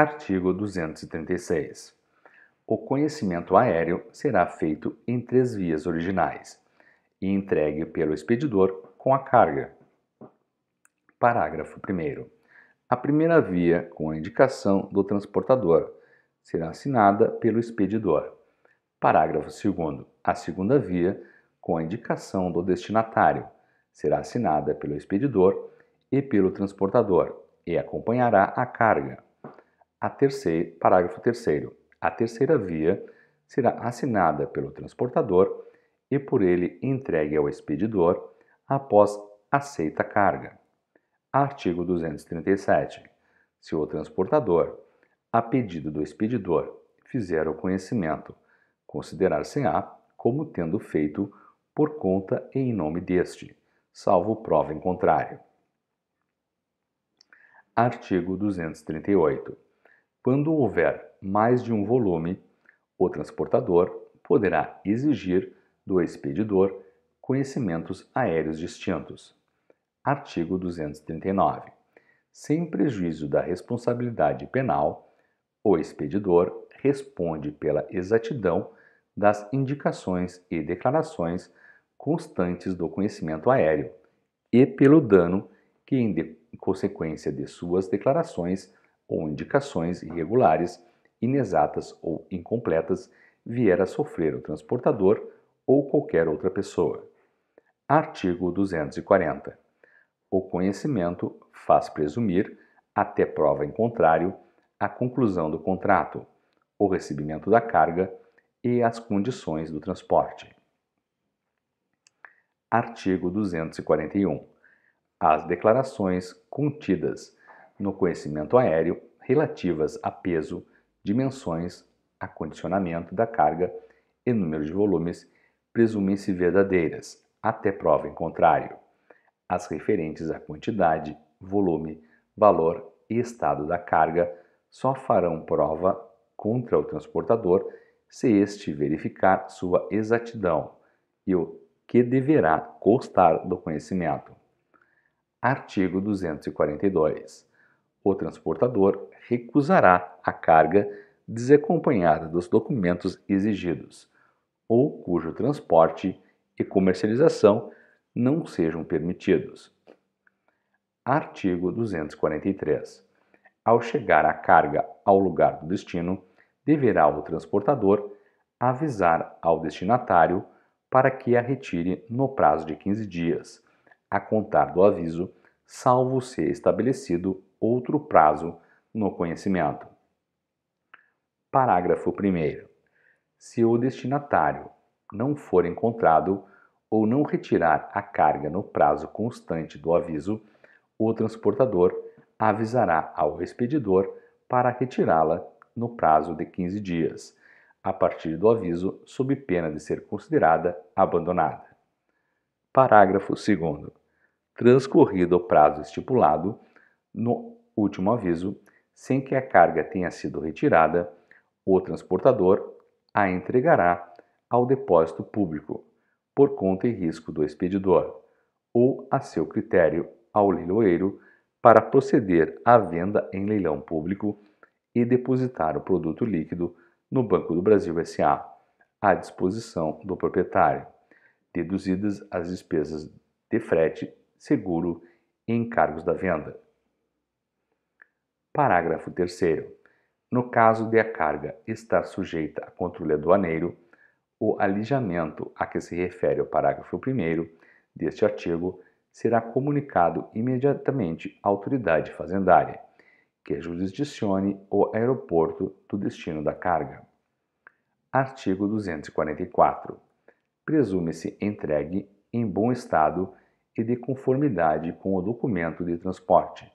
Artigo 236. O conhecimento aéreo será feito em três vias originais e entregue pelo expedidor com a carga. Parágrafo 1. A primeira via, com a indicação do transportador, será assinada pelo expedidor. Parágrafo 2. A segunda via, com a indicação do destinatário, será assinada pelo expedidor e pelo transportador e acompanhará a carga. A terceira, parágrafo 3 A terceira via será assinada pelo transportador e por ele entregue ao expedidor após aceita a carga. Artigo 237. Se o transportador, a pedido do expedidor, fizer o conhecimento, considerar-se-á como tendo feito por conta e em nome deste, salvo prova em contrário. Artigo 238. Quando houver mais de um volume, o transportador poderá exigir do expedidor conhecimentos aéreos distintos. Artigo 239. Sem prejuízo da responsabilidade penal, o expedidor responde pela exatidão das indicações e declarações constantes do conhecimento aéreo e pelo dano que, em consequência de suas declarações, ou indicações irregulares, inexatas ou incompletas vier a sofrer o transportador ou qualquer outra pessoa. Artigo 240. O conhecimento faz presumir, até prova em contrário, a conclusão do contrato, o recebimento da carga e as condições do transporte. Artigo 241. As declarações contidas no conhecimento aéreo relativas a peso, dimensões, acondicionamento da carga e número de volumes presumem-se verdadeiras, até prova em contrário, as referentes à quantidade, volume, valor e estado da carga só farão prova contra o transportador se este verificar sua exatidão e o que deverá constar do conhecimento. Artigo 242 o transportador recusará a carga desacompanhada dos documentos exigidos, ou cujo transporte e comercialização não sejam permitidos. Artigo 243. Ao chegar a carga ao lugar do destino, deverá o transportador avisar ao destinatário para que a retire no prazo de 15 dias, a contar do aviso, salvo se estabelecido outro prazo no conhecimento. Parágrafo 1. Se o destinatário não for encontrado ou não retirar a carga no prazo constante do aviso, o transportador avisará ao expedidor para retirá-la no prazo de 15 dias, a partir do aviso, sob pena de ser considerada abandonada. Parágrafo 2. Transcorrido o prazo estipulado, no último aviso, sem que a carga tenha sido retirada, o transportador a entregará ao depósito público, por conta e risco do expedidor, ou a seu critério ao leiloeiro para proceder à venda em leilão público e depositar o produto líquido no Banco do Brasil SA, à disposição do proprietário, deduzidas as despesas de frete, seguro e encargos da venda. Parágrafo 3. No caso de a carga estar sujeita a controle aduaneiro, o alijamento a que se refere o parágrafo 1 deste artigo será comunicado imediatamente à autoridade fazendária, que jurisdicione o aeroporto do destino da carga. Artigo 244. Presume-se entregue em bom estado e de conformidade com o documento de transporte,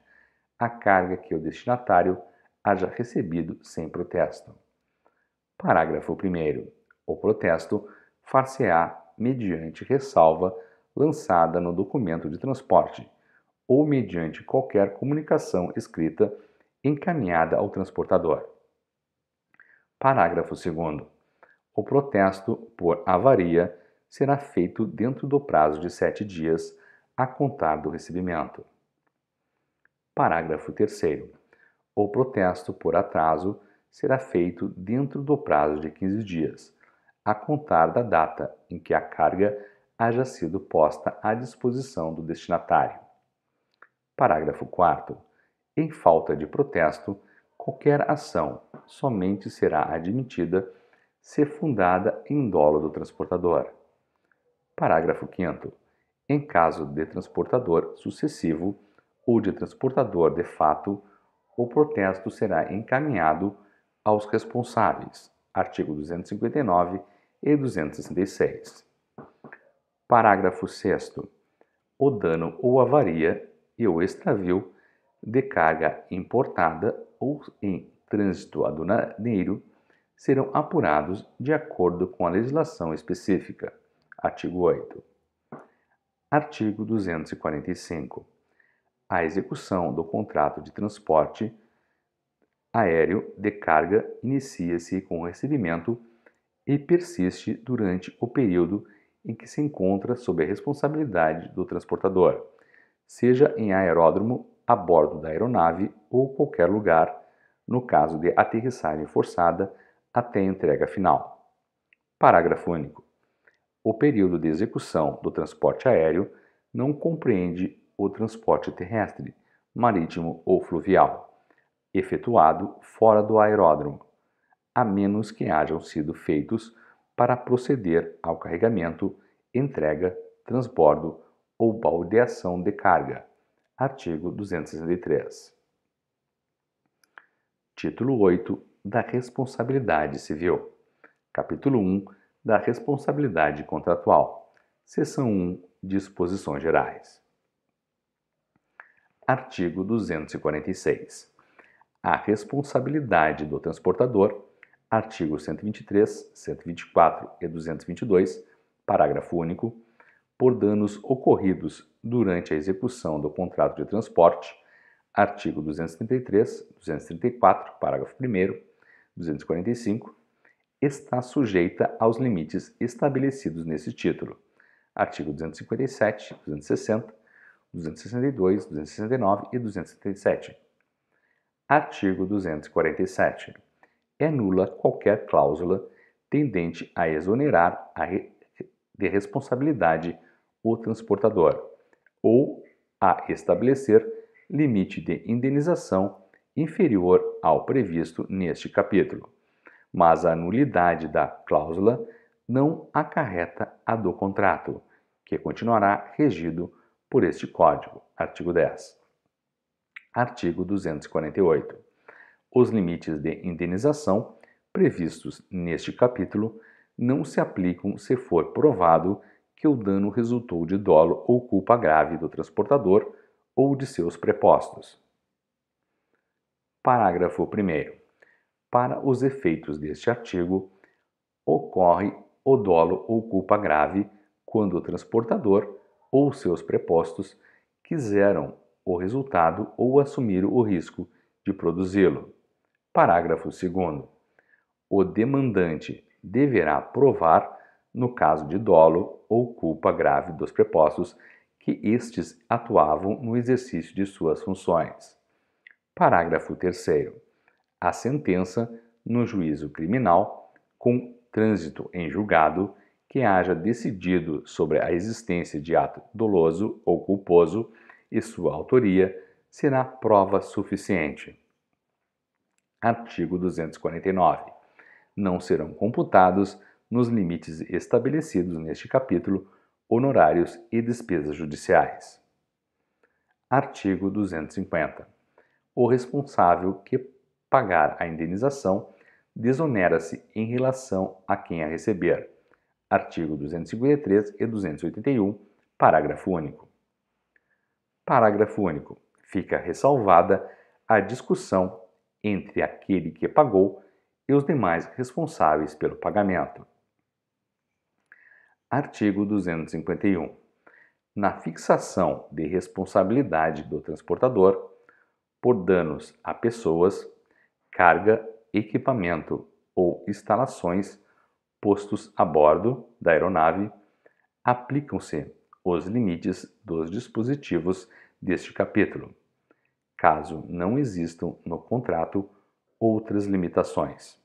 a carga que o destinatário haja recebido sem protesto. Parágrafo 1. O protesto far-se-á mediante ressalva lançada no documento de transporte ou mediante qualquer comunicação escrita encaminhada ao transportador. Parágrafo 2. O protesto por avaria será feito dentro do prazo de sete dias a contar do recebimento. Parágrafo 3. O protesto por atraso será feito dentro do prazo de 15 dias, a contar da data em que a carga haja sido posta à disposição do destinatário. Parágrafo 4. Em falta de protesto, qualquer ação somente será admitida se fundada em dolo do transportador. Parágrafo 5. Em caso de transportador sucessivo, ou de transportador de fato, o protesto será encaminhado aos responsáveis. Artigo 259 e 266. Parágrafo 6. O dano ou avaria e o extravio de carga importada ou em trânsito aduaneiro serão apurados de acordo com a legislação específica. Artigo 8. Artigo 245 a execução do contrato de transporte aéreo de carga inicia-se com o recebimento e persiste durante o período em que se encontra sob a responsabilidade do transportador, seja em aeródromo, a bordo da aeronave ou qualquer lugar, no caso de aterrissagem forçada, até a entrega final. Parágrafo único. O período de execução do transporte aéreo não compreende o transporte terrestre, marítimo ou fluvial, efetuado fora do aeródromo, a menos que hajam sido feitos para proceder ao carregamento, entrega, transbordo ou baldeação de carga. Artigo 263. Título 8 da Responsabilidade Civil. Capítulo 1 da Responsabilidade Contratual. Seção 1 Disposições Gerais. Artigo 246. A responsabilidade do transportador, artigo 123, 124 e 222, parágrafo único, por danos ocorridos durante a execução do contrato de transporte, artigo 233, 234, parágrafo 1 245, está sujeita aos limites estabelecidos nesse título. Artigo 257, 260 262, 269 e 277. Artigo 247. É nula qualquer cláusula tendente a exonerar a de responsabilidade o transportador ou a estabelecer limite de indenização inferior ao previsto neste capítulo. Mas a nulidade da cláusula não acarreta a do contrato, que continuará regido por este Código. Artigo 10. Artigo 248. Os limites de indenização previstos neste capítulo não se aplicam se for provado que o dano resultou de dolo ou culpa grave do transportador ou de seus prepostos. Parágrafo 1. Para os efeitos deste artigo, ocorre o dolo ou culpa grave quando o transportador ou seus prepostos quiseram o resultado ou assumiram o risco de produzi-lo. Parágrafo 2. O demandante deverá provar, no caso de dolo ou culpa grave dos prepostos, que estes atuavam no exercício de suas funções. Parágrafo 3. A sentença, no juízo criminal, com trânsito em julgado, que haja decidido sobre a existência de ato doloso ou culposo e sua autoria será prova suficiente. Artigo 249. Não serão computados, nos limites estabelecidos neste capítulo, honorários e despesas judiciais. Artigo 250. O responsável que pagar a indenização desonera-se em relação a quem a receber, artigo 253 e 281, parágrafo único. Parágrafo único. Fica ressalvada a discussão entre aquele que pagou e os demais responsáveis pelo pagamento. Artigo 251. Na fixação de responsabilidade do transportador por danos a pessoas, carga, equipamento ou instalações postos a bordo da aeronave, aplicam-se os limites dos dispositivos deste capítulo, caso não existam no contrato outras limitações.